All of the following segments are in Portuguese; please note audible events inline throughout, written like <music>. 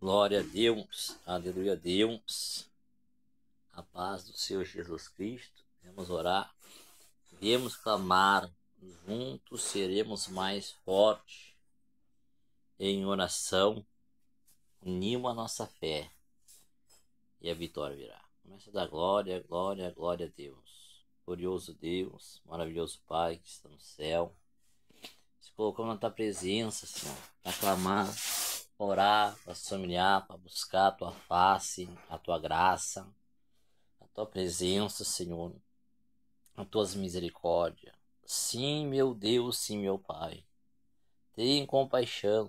Glória a Deus, aleluia a Deus, a paz do Senhor Jesus Cristo. Vamos orar, vamos clamar, juntos seremos mais fortes em oração, unimos a nossa fé e a vitória virá. Começa a dar glória, glória, glória a Deus. Glorioso Deus, maravilhoso Pai que está no céu, se colocou na tua presença, Senhor, para clamar orar, para se humilhar, para buscar a tua face, a tua graça, a tua presença, Senhor, a tuas misericórdias. Sim, meu Deus, sim, meu Pai. Tenha compaixão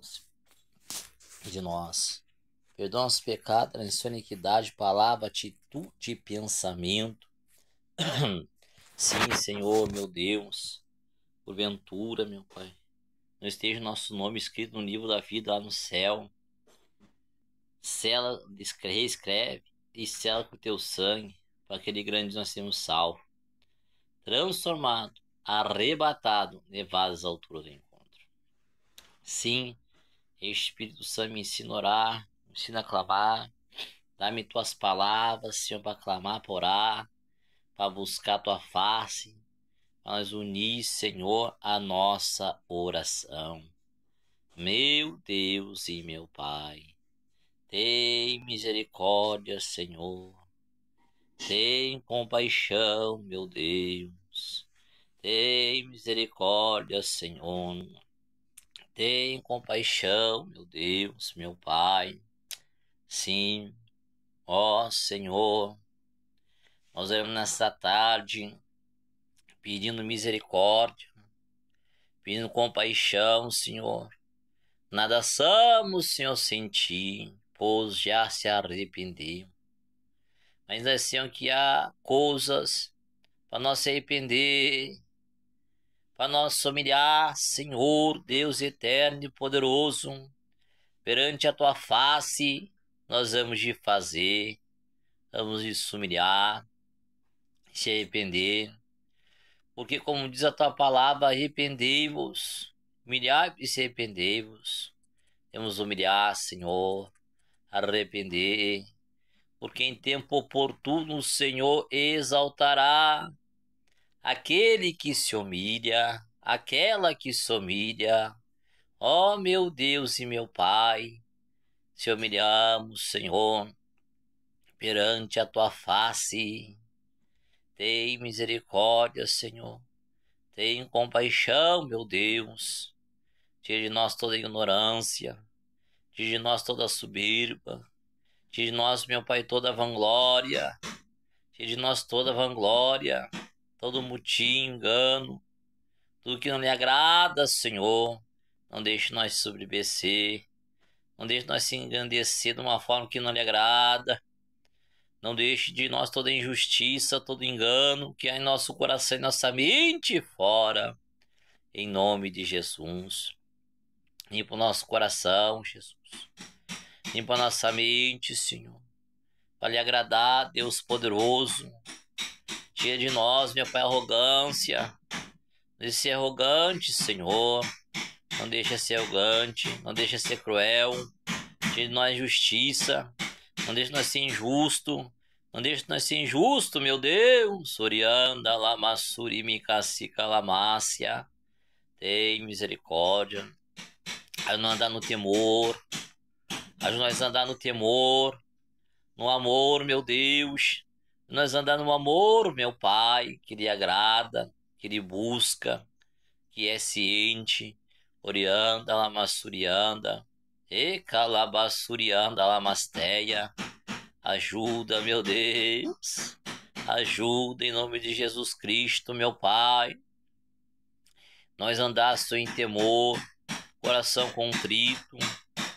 de nós. Perdoa os pecados, transiciona iniquidade, palavra, atitude e pensamento. <clears throat> Sim, Senhor, meu Deus. Porventura, meu Pai não esteja nosso nome escrito no livro da vida lá no céu. Sela, reescreve e sela com teu sangue, para aquele grande nós temos salvo. Transformado, arrebatado, levado às alturas do encontro. Sim, Espírito Santo me ensina a orar, me ensina a clamar. Dá-me tuas palavras, Senhor, para clamar, para orar, para buscar tua face, mas uni, Senhor, a nossa oração. Meu Deus e meu Pai, tem misericórdia, Senhor. Tem compaixão, meu Deus. Tem misericórdia, Senhor. Tem compaixão, meu Deus, meu Pai. Sim, ó Senhor, nós vemos nesta tarde pedindo misericórdia, pedindo compaixão, Senhor. Nada somos, Senhor, sem ti, pois já se arrependemos. Mas é, Senhor, que há coisas para nós se arrepender, para nós humilhar, Senhor, Deus eterno e poderoso, perante a tua face, nós vamos de fazer, vamos de se humilhar, se arrepender. Porque, como diz a tua palavra, arrependei-vos. Humilhai e se arrependei-vos. Temos humilhar, Senhor, arrepender. Porque em tempo oportuno o Senhor exaltará aquele que se humilha, aquela que se humilha. Ó oh, meu Deus e meu Pai, se humilhamos, Senhor, perante a tua face, tem misericórdia, Senhor. Tem compaixão, meu Deus. Tire de nós toda ignorância. Tire de nós toda soberba. Tire de nós, meu Pai, toda vanglória. Tire de nós toda vanglória, todo mutim, engano. Tudo que não lhe agrada, Senhor. Não deixe nós sobrebecer. Não deixe nós se engrandecer de uma forma que não lhe agrada. Não deixe de nós toda injustiça, todo engano que há em nosso coração e nossa mente fora. Em nome de Jesus. Limpa o nosso coração, Jesus. Limpa a nossa mente, Senhor. Para lhe agradar, Deus poderoso. Tira de nós, meu Pai, arrogância. Não ser arrogante, Senhor. Não deixe ser arrogante. Não deixe ser cruel. Tira de nós justiça. Não deixe nós ser injusto. Não deixe nós ser injusto, meu Deus. Sorianda, lamassurimicacica, lamácia. Tem misericórdia. Ajuda nós andar no temor. Ajuda nós andar no temor. No amor, meu Deus. Nós andar no amor, meu Pai, que lhe agrada, que lhe busca, que é ciente. Orianda, lamassurianda. E da lamasteia. Ajuda, meu Deus. Ajuda em nome de Jesus Cristo, meu Pai. Nós andaste em temor, coração contrito,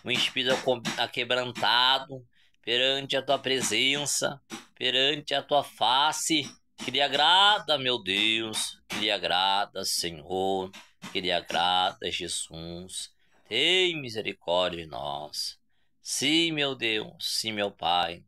um espírito aquebrantado perante a tua presença, perante a tua face, que lhe agrada, meu Deus, que lhe agrada, Senhor, que lhe agrada, Jesus. Ei, misericórdia de nós. Sim, meu Deus, sim, meu Pai.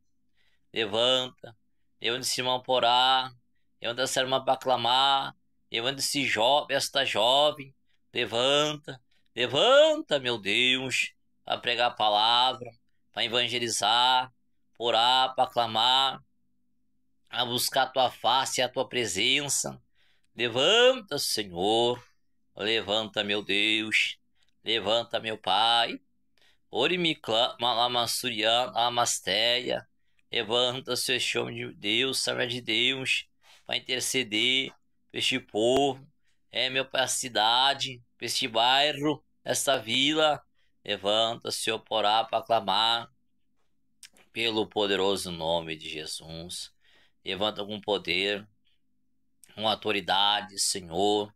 Levanta, eu esse irmão para eu levanta ser uma para clamar, levanta esse jovem, esta jovem, levanta, levanta, meu Deus, para pregar a palavra, para evangelizar, orar, para clamar, a buscar a tua face e a tua presença. Levanta, Senhor, levanta, meu Deus, Levanta, meu Pai. Orimikla, Malamasurian, Amasteia. Levanta, seu chão de Deus, serva de Deus, para interceder para este povo, é, meu Pai, a cidade, para este bairro, esta vila. Levanta, Senhor, porá para clamar pelo poderoso nome de Jesus. Levanta com poder, com autoridade, Senhor.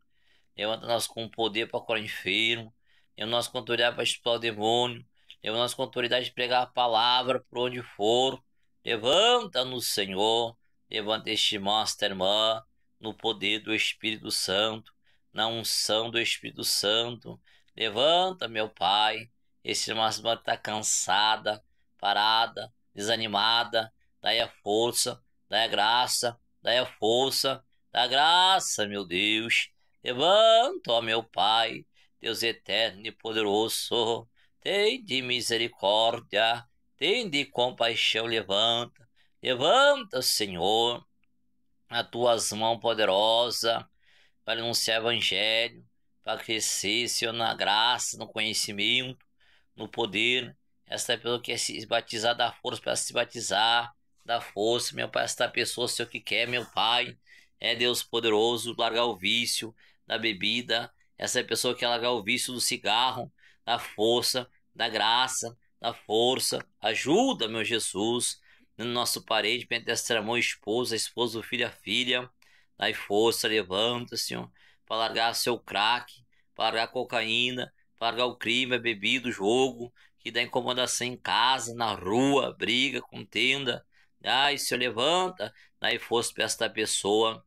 Levanta nós com poder para curar enfermo. Temos nossa autoridade para expulsar o demônio. Temos nossa autoridade de pregar a palavra por onde for. Levanta no Senhor. Levanta este irmão, irmã, no poder do Espírito Santo, na unção do Espírito Santo. Levanta, meu Pai. Esse irmão está cansada, parada, desanimada. Dai a força, dai a graça, dai a força, dai a graça, meu Deus. Levanta, ó meu Pai, Deus eterno e poderoso, tem de misericórdia, tem de compaixão, levanta, levanta, Senhor, a tuas mãos poderosa para anunciar o evangelho, para crescer, Senhor, na graça, no conhecimento, no poder. Esta é pessoa que quer é se batizar, dá força para se batizar, dá força, meu Pai, esta pessoa, Senhor, que quer, meu Pai, é Deus poderoso, largar o vício da bebida, essa é pessoa que largar o vício do cigarro, da força, da graça, da força. Ajuda, meu Jesus, no nosso parede, pentestra amor, esposa, esposo, filha, filha. dá força, levanta, Senhor, para largar seu crack, para largar a cocaína, para largar o crime, a bebida, o jogo, que dá incomodação em casa, na rua, briga, contenda. Ai, Senhor, levanta, dá força para esta pessoa,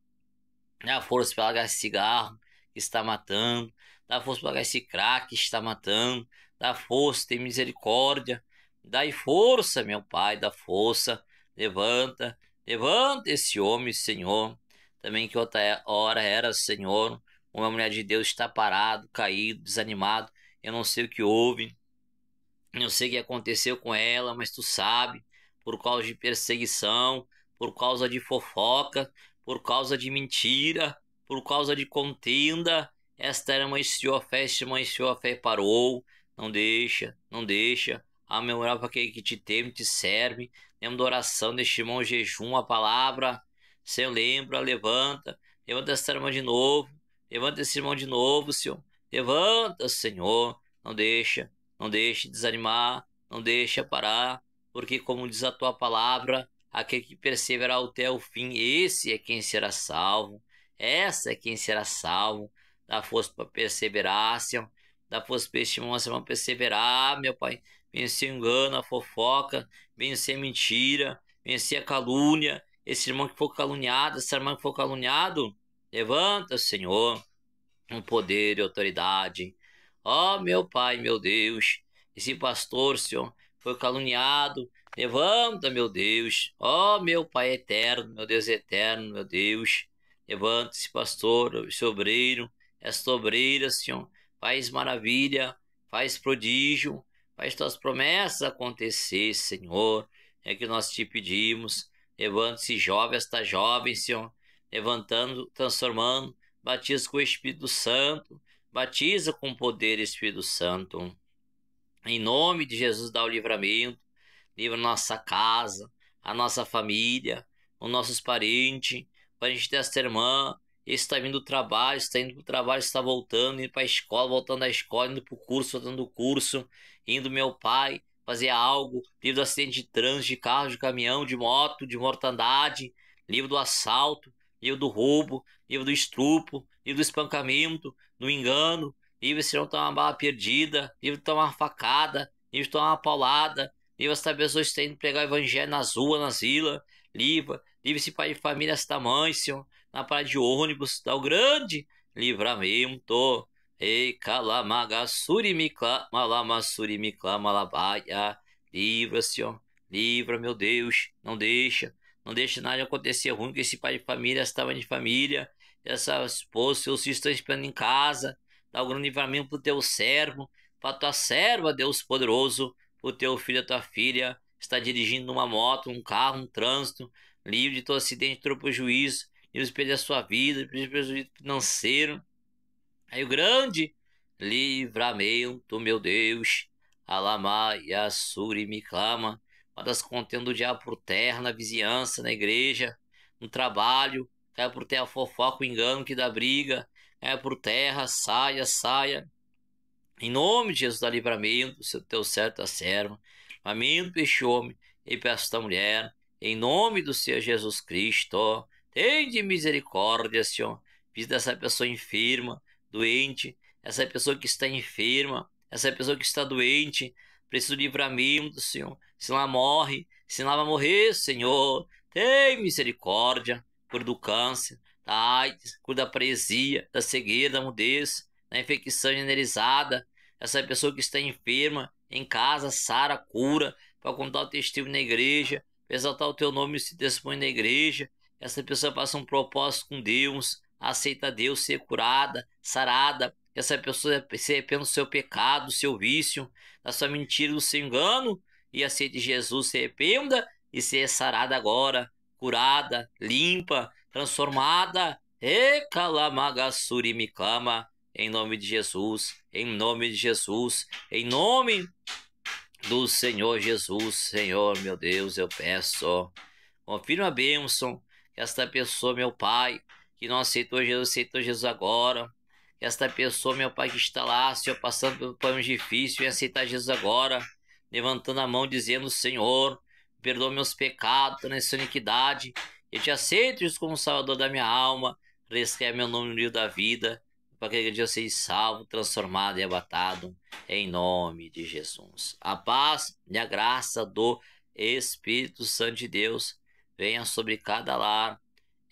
dá força para largar esse cigarro, está matando, dá força para esse crack está matando, dá força, tem misericórdia, dai força, meu Pai, dá força, levanta, levanta esse homem, Senhor. Também que outra hora era, Senhor, uma mulher de Deus está parado, caído, desanimado, eu não sei o que houve, não sei o que aconteceu com ela, mas tu sabe, por causa de perseguição, por causa de fofoca, por causa de mentira, por causa de contenda, esta era uma estiofé, uma fé parou, não deixa, não deixa, a ah, memória para aquele que te teme, te serve, lembra da oração deste irmão jejum, a palavra, se lembra, levanta, levanta esta irmã de novo, levanta esse irmão de novo, Senhor, levanta, Senhor, não deixa, não deixe desanimar, não deixa parar, porque como diz a tua palavra, aquele que perseverar até o fim, esse é quem será salvo. Essa é quem será salvo. Dá força para perseverar, Senhor. É dá força para estimulação para perseverar, meu Pai. Vencer o engano, a fofoca, vencer a mentira, vencer a calúnia. Esse irmão que for caluniado, essa irmã que for caluniado, levanta, Senhor, um poder e autoridade. Ó oh, meu Pai, meu Deus, esse pastor, Senhor, foi caluniado. Levanta, meu Deus. Ó oh, meu Pai eterno, meu Deus eterno, meu Deus. Levante-se, pastor, esse obreiro, esta obreira, Senhor. Faz maravilha, faz prodígio, faz tuas promessas acontecer, Senhor. É que nós te pedimos. Levante-se, jovem, esta jovem, Senhor. Levantando, transformando, batiza com o Espírito Santo, batiza com o poder Espírito Santo. Em nome de Jesus, dá o livramento, livra nossa casa, a nossa família, os nossos parentes, para a gente ter a irmã. Esse está vindo do trabalho, está indo para o trabalho, está voltando, indo para a escola, voltando da escola, indo para o curso, voltando do curso, indo meu pai fazer algo, livro do acidente de trânsito, de carro, de caminhão, de moto, de mortandade, livro do assalto, livro do roubo, livro do estupro, livro do espancamento, do engano, livro se não tomar uma bala perdida, livro de tomar uma facada, livro de tomar uma paulada, livro essa pessoa está indo pregar o evangelho nas ruas, nas ilhas, livro Livre-se família esta tamanho, na parada de ônibus, dá tá o grande livramento. Ei, calamaga, surimicla, malama, surimicla, malabaia. Livra-se, ó. Livra, meu Deus. Não deixa. Não deixa nada acontecer ruim com esse pai de família, essa mãe de família. Essa esposa, seus filhos estão esperando em casa. Dá o grande livramento pro teu servo, pra tua serva, Deus poderoso, pro teu filho, a tua filha está dirigindo uma moto, um carro, um trânsito, livre de todo acidente, todo juízo livre de perder a sua vida, livre de prejuízo financeiro. Aí o grande livramento, meu Deus, Alamá e Assuri me clama, uma as contendas do diabo por terra, na vizinhança, na igreja, no trabalho, cai por terra fofoca, o engano que dá briga, cai por terra, saia, saia. Em nome de Jesus, dá livramento, seu teu servo, a serva. Amém, peixe homem e peço esta mulher. Em nome do Senhor Jesus Cristo. de misericórdia, Senhor. Visita essa pessoa enferma, doente, essa pessoa que está enferma, essa pessoa que está doente. Preciso de livramento, Senhor. Se ela morre, se ela vai morrer, Senhor. Tem misericórdia. Cura do câncer, da AIDS, cura da paresia, da cegueira, da mudez, da infecção generalizada, essa pessoa que está enferma, em casa, sara, cura, para contar o testemunho na igreja, para exaltar o teu nome e se dispõe na igreja. Essa pessoa passa um propósito com Deus, aceita Deus, ser curada, sarada. Essa pessoa se arrepende do seu pecado, do seu vício, da sua mentira, do seu engano e aceite Jesus, se arrependa e ser sarada agora, curada, limpa, transformada. E gassuri me cama em nome de Jesus, em nome de Jesus, em nome do Senhor Jesus, Senhor meu Deus, eu peço. Confirma a bênção que esta pessoa, meu Pai, que não aceitou Jesus, aceitou Jesus agora. Que esta pessoa, meu Pai, que está lá, Senhor, passando por plano difícil, e aceitar Jesus agora, levantando a mão, dizendo: Senhor, perdoa meus pecados, nessa iniquidade. Eu te aceito Jesus como Salvador da minha alma. Rescreve meu nome no livro da vida para que aquele dia seja salvo, transformado e abatado, em nome de Jesus. A paz e a graça do Espírito Santo de Deus venha sobre cada lar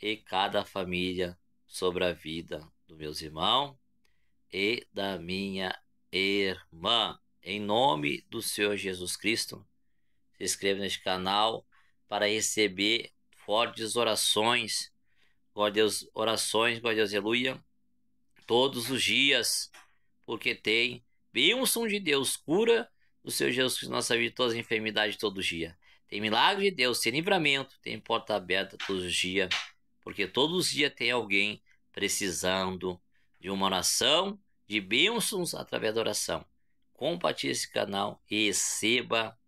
e cada família, sobre a vida dos meus irmãos e da minha irmã. Em nome do Senhor Jesus Cristo, se inscreva neste canal para receber fortes orações. Glória a Deus, orações, glória a Deus, aleluia todos os dias, porque tem bênção de Deus, cura o Senhor Jesus Cristo, nossa vida, todas as enfermidades todo dia. Tem milagre de Deus, tem livramento, tem porta aberta todos os dias, porque todos os dias tem alguém precisando de uma oração, de bênçãos através da oração. Compartilhe esse canal e receba,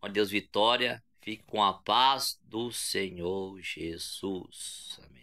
ó Deus, vitória. Fique com a paz do Senhor Jesus. Amém.